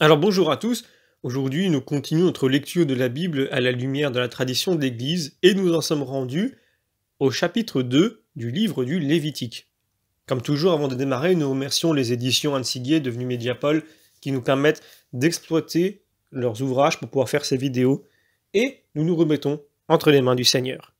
Alors bonjour à tous, aujourd'hui nous continuons notre lecture de la Bible à la lumière de la tradition de l'Église et nous en sommes rendus au chapitre 2 du livre du Lévitique. Comme toujours avant de démarrer, nous remercions les éditions Anne devenues Mediapol qui nous permettent d'exploiter leurs ouvrages pour pouvoir faire ces vidéos et nous nous remettons entre les mains du Seigneur.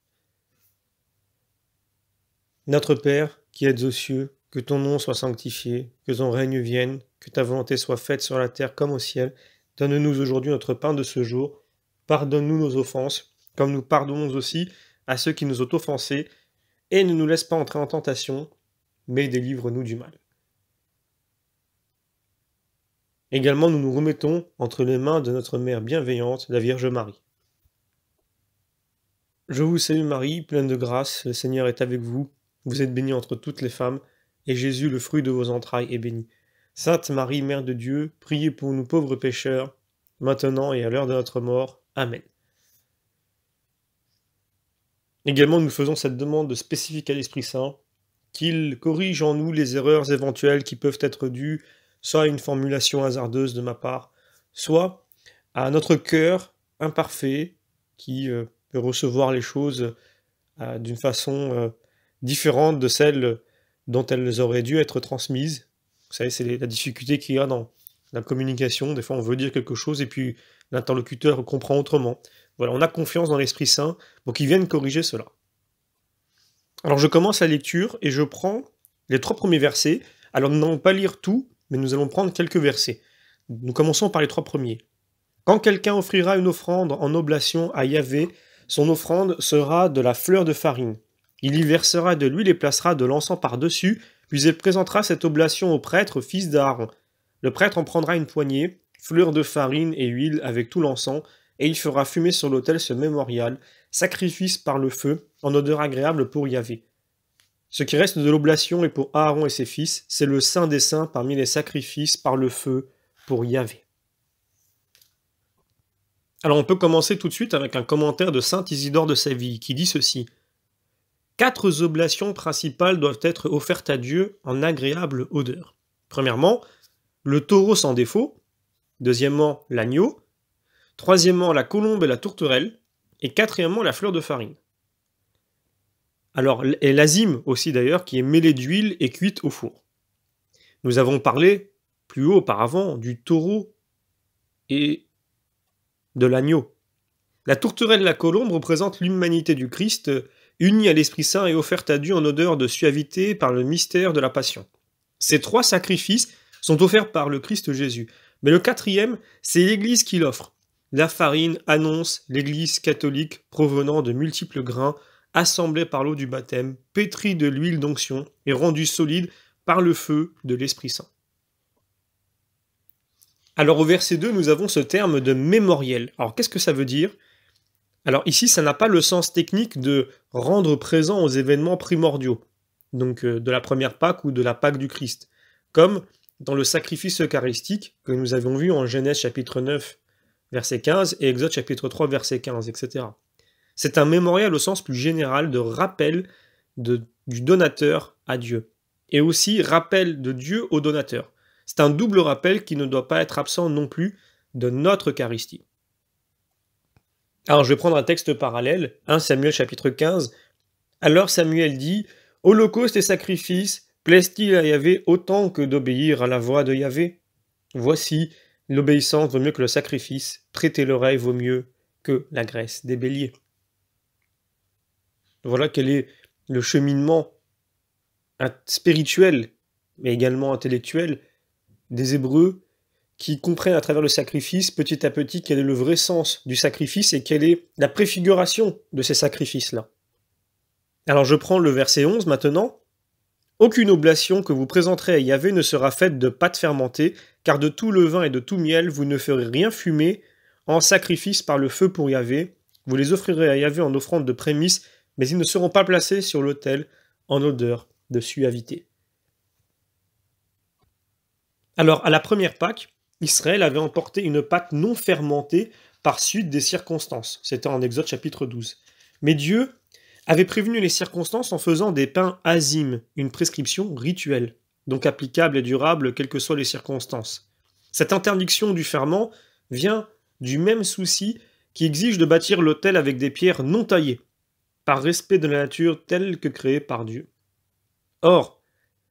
Notre Père qui êtes aux cieux, que ton nom soit sanctifié, que ton règne vienne, que ta volonté soit faite sur la terre comme au ciel. Donne-nous aujourd'hui notre pain de ce jour. Pardonne-nous nos offenses, comme nous pardonnons aussi à ceux qui nous ont offensés, et ne nous laisse pas entrer en tentation, mais délivre-nous du mal. Également, nous nous remettons entre les mains de notre Mère bienveillante, la Vierge Marie. Je vous salue Marie, pleine de grâce, le Seigneur est avec vous, vous êtes bénie entre toutes les femmes, et Jésus, le fruit de vos entrailles, est béni. Sainte Marie, Mère de Dieu, priez pour nous pauvres pécheurs, maintenant et à l'heure de notre mort. Amen. Également, nous faisons cette demande spécifique à l'Esprit Saint, qu'il corrige en nous les erreurs éventuelles qui peuvent être dues soit à une formulation hasardeuse de ma part, soit à notre cœur imparfait qui euh, peut recevoir les choses euh, d'une façon euh, différente de celle dont elles auraient dû être transmises. Vous savez, c'est la difficulté qu'il y a dans la communication. Des fois, on veut dire quelque chose et puis l'interlocuteur comprend autrement. Voilà, on a confiance dans l'Esprit Saint pour qu'il vienne corriger cela. Alors, je commence la lecture et je prends les trois premiers versets. Alors, nous n'allons pas lire tout, mais nous allons prendre quelques versets. Nous commençons par les trois premiers. Quand quelqu'un offrira une offrande en oblation à Yahvé, son offrande sera de la fleur de farine. Il y versera de l'huile et placera de l'encens par-dessus, puis il présentera cette oblation au prêtre, fils d'Aaron. Le prêtre en prendra une poignée, fleur de farine et huile avec tout l'encens, et il fera fumer sur l'autel ce mémorial, sacrifice par le feu, en odeur agréable pour Yahvé. Ce qui reste de l'oblation est pour Aaron et ses fils, c'est le saint des saints parmi les sacrifices par le feu pour Yahvé. Alors on peut commencer tout de suite avec un commentaire de saint Isidore de Séville qui dit ceci. Quatre oblations principales doivent être offertes à Dieu en agréable odeur. Premièrement, le taureau sans défaut. Deuxièmement, l'agneau. Troisièmement, la colombe et la tourterelle. Et quatrièmement, la fleur de farine. Alors, et l'azime aussi d'ailleurs, qui est mêlé d'huile et cuite au four. Nous avons parlé plus haut auparavant du taureau et de l'agneau. La tourterelle et la colombe représentent l'humanité du Christ unie à l'Esprit Saint et offerte à Dieu en odeur de suavité par le mystère de la Passion. Ces trois sacrifices sont offerts par le Christ Jésus. Mais le quatrième, c'est l'Église qui l'offre. La farine annonce l'Église catholique provenant de multiples grains, assemblés par l'eau du baptême, pétrie de l'huile d'onction et rendue solide par le feu de l'Esprit Saint. Alors au verset 2, nous avons ce terme de mémoriel. Alors qu'est-ce que ça veut dire alors ici, ça n'a pas le sens technique de rendre présent aux événements primordiaux, donc euh, de la première Pâque ou de la Pâque du Christ, comme dans le sacrifice eucharistique que nous avons vu en Genèse chapitre 9, verset 15 et Exode chapitre 3, verset 15, etc. C'est un mémorial au sens plus général de rappel du donateur à Dieu, et aussi rappel de Dieu au donateur. C'est un double rappel qui ne doit pas être absent non plus de notre Eucharistie. Alors je vais prendre un texte parallèle, 1 Samuel chapitre 15. Alors Samuel dit Holocauste et sacrifice, plaise-t-il à Yahvé autant que d'obéir à la voix de Yahvé Voici, l'obéissance vaut mieux que le sacrifice, prêter l'oreille vaut mieux que la graisse des béliers. Voilà quel est le cheminement spirituel, mais également intellectuel des Hébreux qui comprennent à travers le sacrifice petit à petit quel est le vrai sens du sacrifice et quelle est la préfiguration de ces sacrifices-là. Alors je prends le verset 11 maintenant. Aucune oblation que vous présenterez à Yahvé ne sera faite de pâte fermentée, car de tout levain et de tout miel vous ne ferez rien fumer en sacrifice par le feu pour Yahvé. Vous les offrirez à Yahvé en offrande de prémices, mais ils ne seront pas placés sur l'autel en odeur de suavité. Alors à la première Pâque, Israël avait emporté une pâte non fermentée par suite des circonstances. C'était en Exode chapitre 12. Mais Dieu avait prévenu les circonstances en faisant des pains azim, une prescription rituelle, donc applicable et durable quelles que soient les circonstances. Cette interdiction du ferment vient du même souci qui exige de bâtir l'autel avec des pierres non taillées, par respect de la nature telle que créée par Dieu. Or,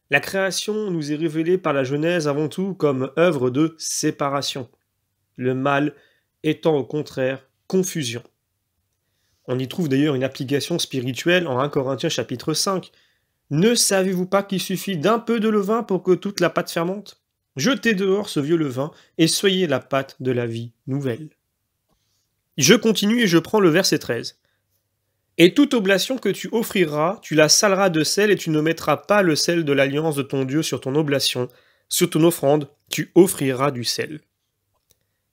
la création nous est révélée par la Genèse avant tout comme œuvre de séparation, le mal étant au contraire confusion. On y trouve d'ailleurs une application spirituelle en 1 Corinthiens chapitre 5. Ne savez-vous pas qu'il suffit d'un peu de levain pour que toute la pâte fermente Jetez dehors ce vieux levain et soyez la pâte de la vie nouvelle. Je continue et je prends le verset 13. Et toute oblation que tu offriras, tu la saleras de sel et tu ne mettras pas le sel de l'alliance de ton Dieu sur ton oblation, sur ton offrande, tu offriras du sel.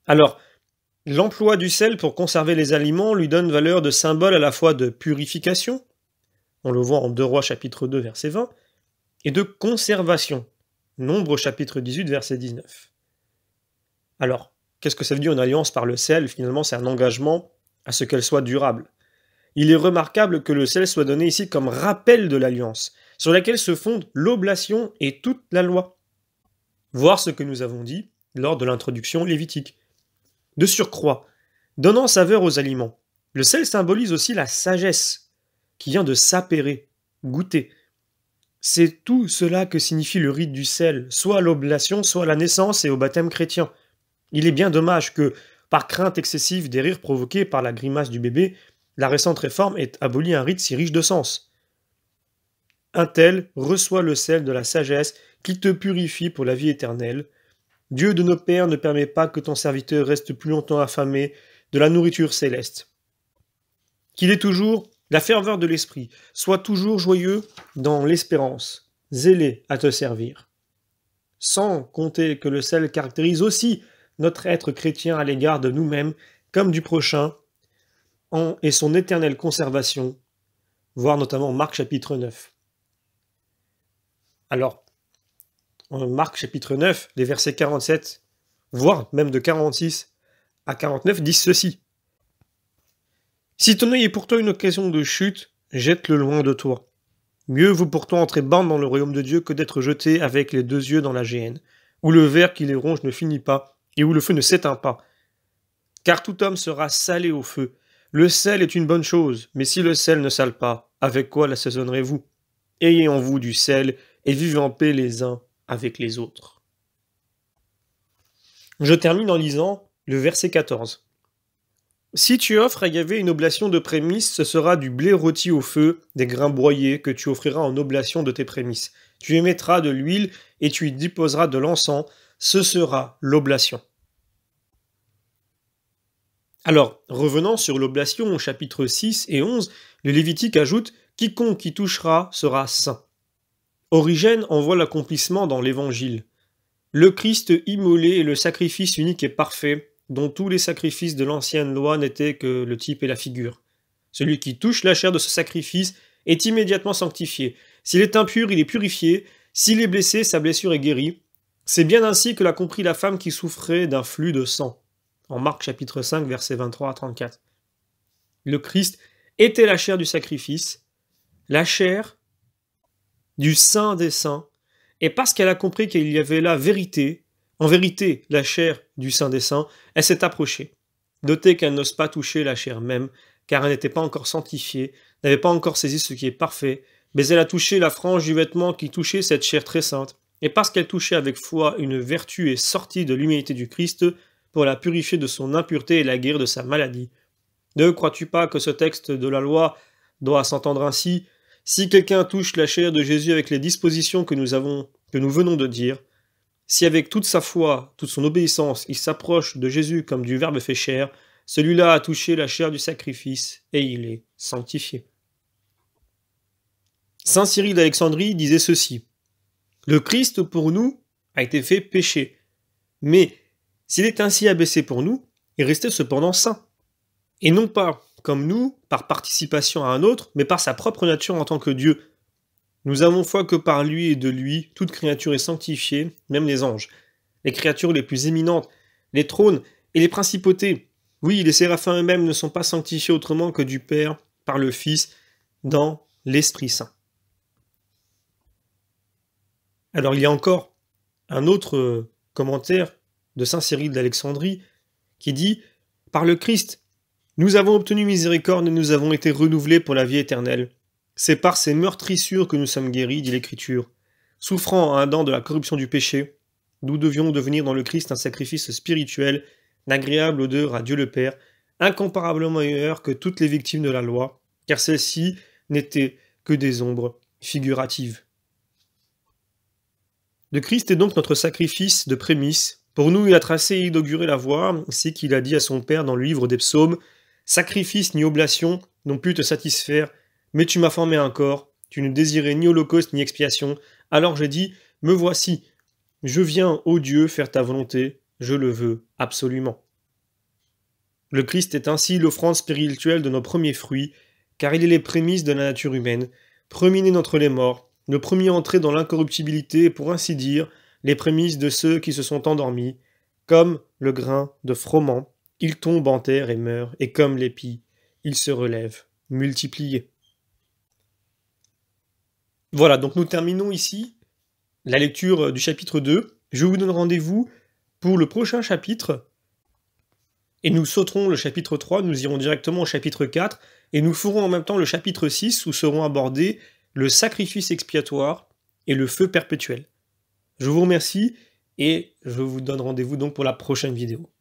Alors, l'emploi du sel pour conserver les aliments lui donne valeur de symbole à la fois de purification, on le voit en 2 Rois chapitre 2 verset 20, et de conservation, Nombre chapitre 18 verset 19. Alors, qu'est-ce que ça veut dire une alliance par le sel Finalement, c'est un engagement à ce qu'elle soit durable. Il est remarquable que le sel soit donné ici comme rappel de l'alliance, sur laquelle se fondent l'oblation et toute la loi. Voir ce que nous avons dit lors de l'introduction lévitique. De surcroît, donnant saveur aux aliments, le sel symbolise aussi la sagesse, qui vient de s'apérer, goûter. C'est tout cela que signifie le rite du sel, soit l'oblation, soit la naissance et au baptême chrétien. Il est bien dommage que, par crainte excessive des rires provoqués par la grimace du bébé, la récente réforme est abolie un rite si riche de sens. Un tel reçoit le sel de la sagesse qui te purifie pour la vie éternelle. Dieu de nos pères ne permet pas que ton serviteur reste plus longtemps affamé de la nourriture céleste. Qu'il ait toujours la ferveur de l'esprit, soit toujours joyeux dans l'espérance, zélé à te servir. Sans compter que le sel caractérise aussi notre être chrétien à l'égard de nous-mêmes comme du prochain et son éternelle conservation, voire notamment Marc chapitre 9. Alors, en Marc chapitre 9, les versets 47, voire même de 46 à 49, disent ceci. Si ton œil est pour toi une occasion de chute, jette-le loin de toi. Mieux vaut pourtant entrer bande dans le royaume de Dieu que d'être jeté avec les deux yeux dans la géhenne, où le verre qui les ronge ne finit pas, et où le feu ne s'éteint pas. Car tout homme sera salé au feu, le sel est une bonne chose, mais si le sel ne sale pas, avec quoi l'assaisonnerez-vous Ayez en vous du sel et vivez en paix les uns avec les autres. Je termine en lisant le verset 14. Si tu offres à Yahvé une oblation de prémices, ce sera du blé rôti au feu, des grains broyés que tu offriras en oblation de tes prémices. Tu émettras de l'huile et tu y déposeras de l'encens, ce sera l'oblation. Alors, revenant sur l'oblation au chapitre 6 et 11, le Lévitique ajoute Quiconque y touchera sera saint. Origène envoie l'accomplissement dans l'Évangile. Le Christ immolé est le sacrifice unique et parfait, dont tous les sacrifices de l'ancienne loi n'étaient que le type et la figure. Celui qui touche la chair de ce sacrifice est immédiatement sanctifié. S'il est impur, il est purifié. S'il est blessé, sa blessure est guérie. C'est bien ainsi que l'a compris la femme qui souffrait d'un flux de sang en Marc chapitre 5, versets 23 à 34. Le Christ était la chair du sacrifice, la chair du Saint des Saints, et parce qu'elle a compris qu'il y avait là vérité, en vérité la chair du Saint des Saints, elle s'est approchée. Notez qu'elle n'ose pas toucher la chair même, car elle n'était pas encore sanctifiée, n'avait pas encore saisi ce qui est parfait, mais elle a touché la frange du vêtement qui touchait cette chair très sainte, et parce qu'elle touchait avec foi une vertu et sortie de l'humilité du Christ, pour la purifier de son impureté et la guérir de sa maladie. Ne crois-tu pas que ce texte de la loi doit s'entendre ainsi Si quelqu'un touche la chair de Jésus avec les dispositions que nous avons, que nous venons de dire, si avec toute sa foi, toute son obéissance, il s'approche de Jésus comme du Verbe fait chair, celui-là a touché la chair du sacrifice et il est sanctifié. Saint Cyril d'Alexandrie disait ceci Le Christ pour nous a été fait péché, mais s'il est ainsi abaissé pour nous, il restait cependant saint. Et non pas, comme nous, par participation à un autre, mais par sa propre nature en tant que Dieu. Nous avons foi que par lui et de lui, toute créature est sanctifiée, même les anges, les créatures les plus éminentes, les trônes et les principautés. Oui, les séraphins eux-mêmes ne sont pas sanctifiés autrement que du Père, par le Fils, dans l'Esprit Saint. Alors il y a encore un autre euh, commentaire de Saint Cyril d'Alexandrie, qui dit Par le Christ, nous avons obtenu miséricorde et nous avons été renouvelés pour la vie éternelle. C'est par ces meurtrissures que nous sommes guéris, dit l'Écriture. Souffrant à un dent de la corruption du péché, nous devions devenir dans le Christ un sacrifice spirituel, d'agréable odeur à Dieu le Père, incomparablement meilleur que toutes les victimes de la loi, car celles-ci n'étaient que des ombres figuratives. Le Christ est donc notre sacrifice de prémisse pour nous, il a tracé et inauguré la voie, c'est qu'il a dit à son père dans le livre des psaumes Sacrifice ni oblation n'ont pu te satisfaire, mais tu m'as formé un corps, tu ne désirais ni holocauste ni expiation. Alors j'ai dit Me voici, je viens, ô Dieu, faire ta volonté, je le veux absolument. Le Christ est ainsi l'offrande spirituelle de nos premiers fruits, car il est les prémices de la nature humaine, premier né d'entre les morts, le premier entré dans l'incorruptibilité, et pour ainsi dire, les prémices de ceux qui se sont endormis. Comme le grain de froment, il tombe en terre et meurt, et comme l'épi, il se relève, multiplié. Voilà, donc nous terminons ici la lecture du chapitre 2. Je vous donne rendez-vous pour le prochain chapitre. Et nous sauterons le chapitre 3, nous irons directement au chapitre 4, et nous ferons en même temps le chapitre 6 où seront abordés le sacrifice expiatoire et le feu perpétuel. Je vous remercie et je vous donne rendez-vous donc pour la prochaine vidéo.